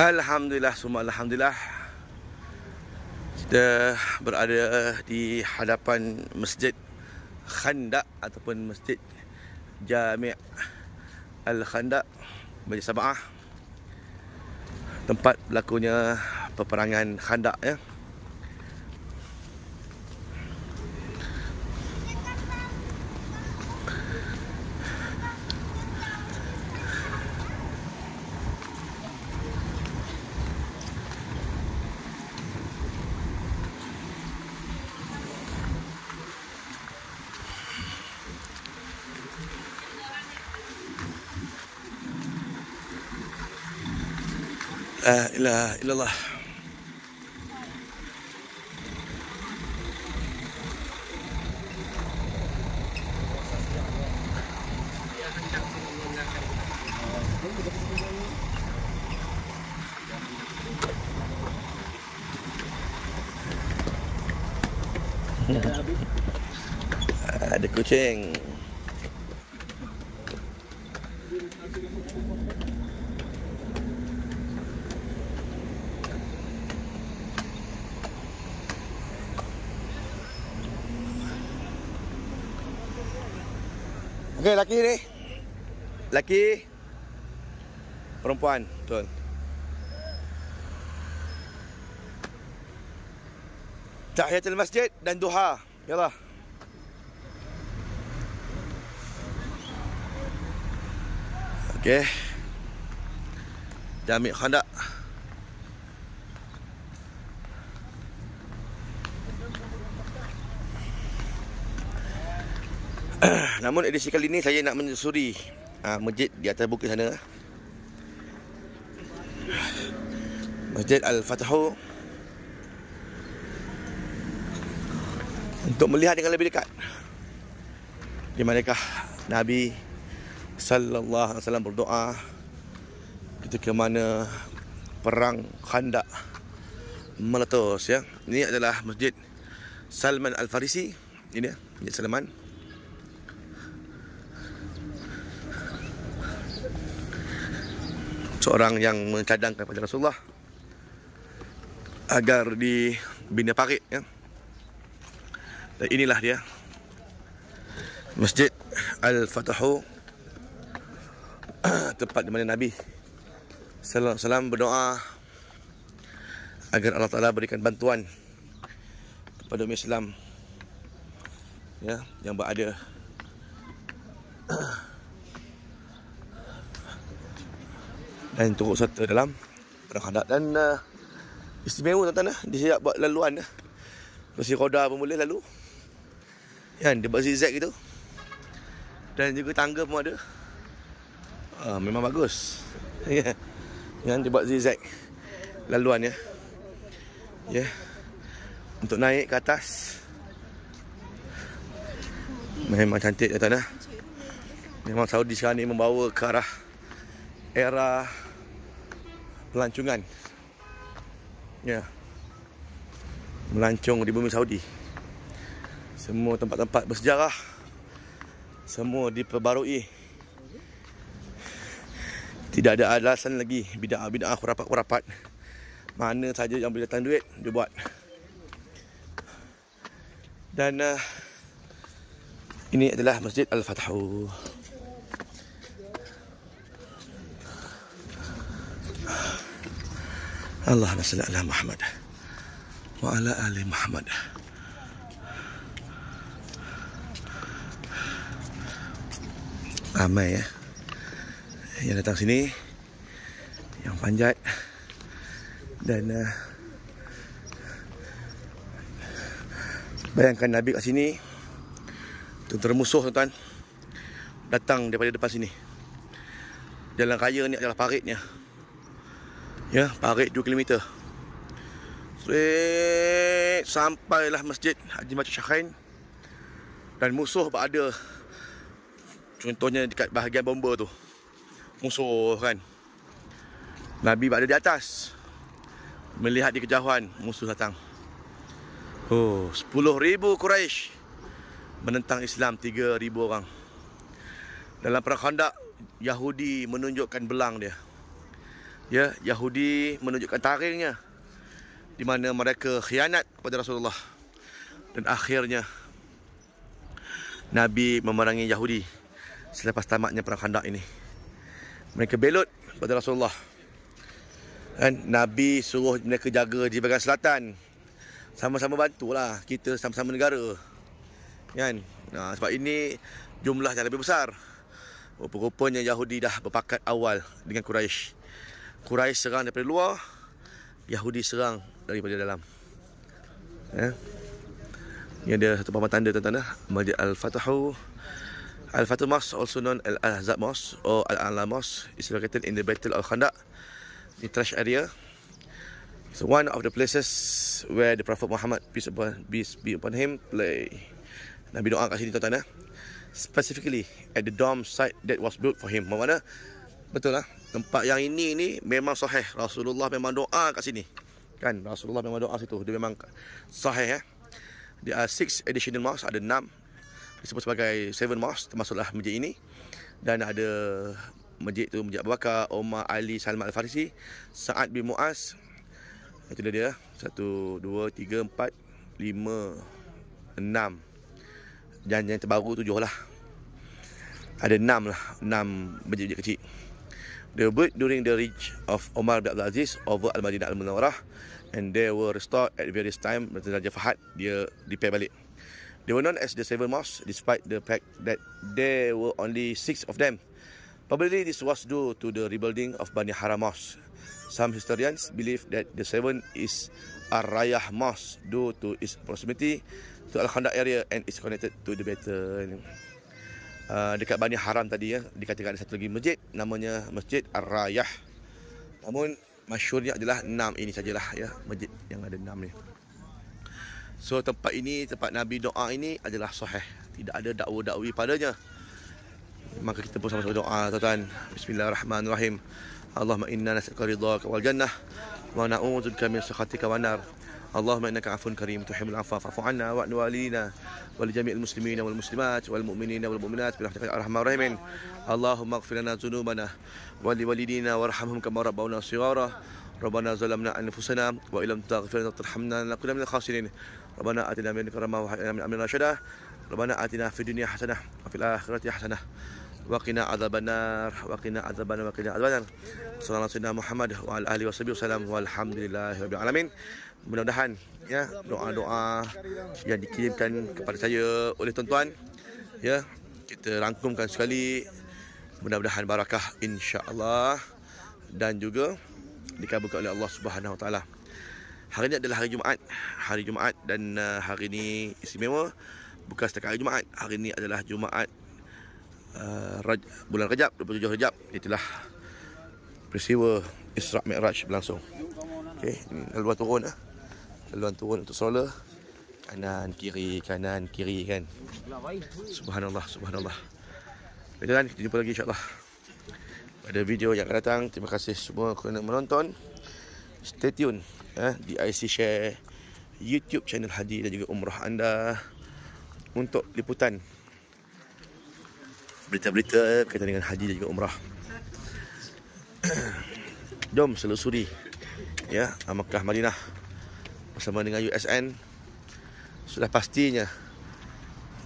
Alhamdulillah semua Alhamdulillah Kita berada di hadapan Masjid Khandak Ataupun Masjid Jami' Al-Khandak Majlis Sabah Tempat berlakunya peperangan Khandak ya. Eh. ilaha illallah Ada kucing. Okey, laki ni. Laki perempuan, betul. Tahiyatul masjid dan duha. Yalah. Okey. Jamik khandak. Namun edisi kali ini saya nak menyusuri uh, masjid di atas bukit sana. Masjid Al-Fatahu. Untuk melihat dengan lebih dekat. Di manakah Nabi sallallahu alaihi wasallam berdoa ketika mana perang Khandak meletus ya. Ini adalah masjid Salman Al-Farisi. Ini ya, Masjid Salman. seorang yang mencadangkan kepada Rasulullah agar dibina parit ya. Dan inilah dia Masjid Al-Fatahu tempat di mana Nabi sallallahu alaihi wasallam berdoa agar Allah Taala berikan bantuan kepada umat Islam ya yang berada dan turut serta dalam berhadap dan uh, istimewa tuan-tuan eh. dia siap buat laluan eh. kerusi roda pun boleh lalu kan dia buat zigzag gitu dan juga tangga pun ada uh, memang bagus ya. kan yeah. dia buat zigzag laluan ya yeah. untuk naik ke atas memang cantik tuan-tuan eh. memang Saudi sekarang ni membawa ke arah era pelancongan ya yeah. melancong di bumi Saudi semua tempat-tempat bersejarah semua diperbarui tidak ada alasan lagi bidah-bidah khurafat-khurafat mana saja yang boleh datang duit dia buat dan uh, ini adalah masjid al-fathah Allah salli ala Muhammad wa ala ali Muhammad. Ramai ya yang datang sini yang panjat dan uh, bayangkan Nabi kat sini tu termusuh tuan-tuan datang daripada depan sini. Jalan raya ni adalah paritnya ya parit 2 km straight sampailah masjid Haji Macik Syahain dan musuh berada contohnya dekat bahagian bomba tu musuh kan Nabi berada di atas melihat di kejauhan musuh datang oh ribu Quraisy menentang Islam ribu orang dalam perang Khandaq Yahudi menunjukkan belang dia ya Yahudi menunjukkan taringnya di mana mereka khianat kepada Rasulullah dan akhirnya Nabi memerangi Yahudi selepas tamatnya perang Khandaq ini mereka belot kepada Rasulullah dan Nabi suruh mereka jaga di bahagian selatan sama-sama bantulah kita sama-sama negara kan nah sebab ini jumlah yang lebih besar Rupa-rupanya Yahudi dah berpakat awal dengan Quraisy. Quraisy serang daripada luar Yahudi serang daripada dalam ya. Ini ada satu paman tanda tuan-tuan ya. Masjid Al-Fatahu Al-Fatah Mas, also known as Al-Ahzab Mosque or Al-Ala Mosque is located in the Battle of Khandaq the trash area so one of the places where the Prophet Muhammad peace upon, peace be upon him play Nabi doa kat sini tuan-tuan eh? specifically at the dome site that was built for him mana Betul lah Tempat yang ini ni memang sahih Rasulullah memang doa kat sini Kan Rasulullah memang doa situ Dia memang sahih eh? Dia ada uh, 6 additional mosque Ada enam Disebut sebagai seven mosque Termasuklah masjid ini Dan ada masjid tu Masjid Abu Bakar Omar Ali Salman Al-Farisi Sa'ad bin Mu'az Itu dia dia 1, 2, 3, 4, 5, 6 Dan yang terbaru tujuh lah Ada enam lah enam masjid-masjid kecil They were built during the reign of Omar bin Abdul Aziz over Al-Madinah Al-Munawarah and they were restored at various time Raja Raja Fahad dia repair balik they were known as the seven mosques despite the fact that there were only six of them probably this was due to the rebuilding of Bani Haram Mosque some historians believe that the seven is a rayah Mosque due to its proximity to Al-Khanda area and is connected to the better Ah, dekat Bani Haram tadi ya dikatakan ada satu lagi masjid namanya Masjid Ar-Rayah. Namun masyhurnya adalah enam ini sajalah ya masjid yang ada enam ni. So tempat ini tempat Nabi doa ini adalah sahih. Tidak ada dakwa-dakwi padanya. Maka kita pun sama-sama doa tuan-tuan. Bismillahirrahmanirrahim. Allahumma inna nas'aluka ridhaka wal jannah wa na'udzubika min sakhatika wan nar. اللهم انك عفو كريم تحب العفو فاعف عنا وعن والدينا ولجميع المسلمين والمسلمات والمؤمنين والمؤمنات برحمتك يا ارحم الراحمين اللهم اغفر لنا ذنوبنا ولوالدينا وارحمهم كما ربونا صغارا ربنا ظلمنا انفسنا وان لم تغفر لنا وترحمنا لنكون من الخاسرين ربنا اتنا من كرمه وحينا من امرنا رشدا ربنا اتنا في الدنيا حسنه وفي الاخره حسنه وقنا عذاب النار وقنا عذاب النار وقنا عذاب النار صلى الله على سيدنا محمد وعلى اله وصحبه وسلم والحمد لله رب العالمين mudah-mudahan ya doa-doa yang dikirimkan kepada saya oleh tuan-tuan ya kita rangkumkan sekali mudah-mudahan barakah insya-Allah dan juga dikabulkan oleh Allah Subhanahu taala. Hari ini adalah hari Jumaat. Hari Jumaat dan uh, hari ini istimewa bukan setakat hari Jumaat. Hari ini adalah Jumaat uh, bulan Rajab 27 Rajab itulah peristiwa Isra Mikraj berlangsung. Okey, lalu turun ah. Eh laluan turun untuk solar kanan kiri kanan kiri kan subhanallah subhanallah dan kita jumpa lagi insyaallah pada video yang akan datang terima kasih semua kerana menonton stay tune eh, di IC share YouTube channel Hadi dan juga umrah anda untuk liputan berita-berita berkaitan dengan haji dan juga umrah. Jom selusuri ya Mekah Madinah bersama dengan USN sudah pastinya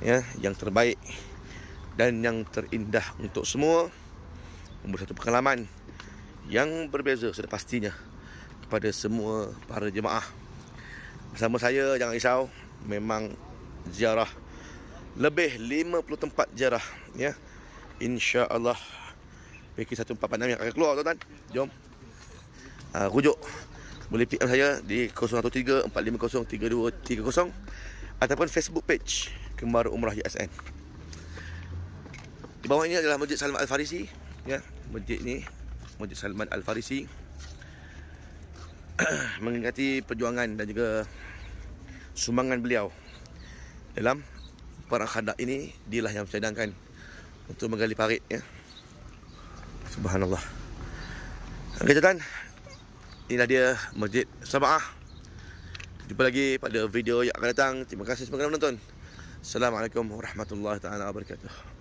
ya yang terbaik dan yang terindah untuk semua membuat satu pengalaman yang berbeza sudah pastinya kepada semua para jemaah bersama saya jangan risau memang ziarah lebih 50 tempat ziarah ya insyaallah PK1486 yang akan keluar tuan-tuan jom uh, rujuk boleh PM saya di 013-450-3230 Ataupun Facebook page Kembar Umrah USN Di bawah ini adalah Masjid Salman Al-Farisi ya, Masjid ini Masjid Salman Al-Farisi Mengingati perjuangan dan juga Sumbangan beliau Dalam Perang khadak ini Dialah yang mencadangkan Untuk menggali parit ya. Subhanallah Kejadian okay, Inilah dia Masjid Sabah. Jumpa lagi pada video yang akan datang. Terima kasih semua kerana menonton. Assalamualaikum warahmatullahi taala wabarakatuh.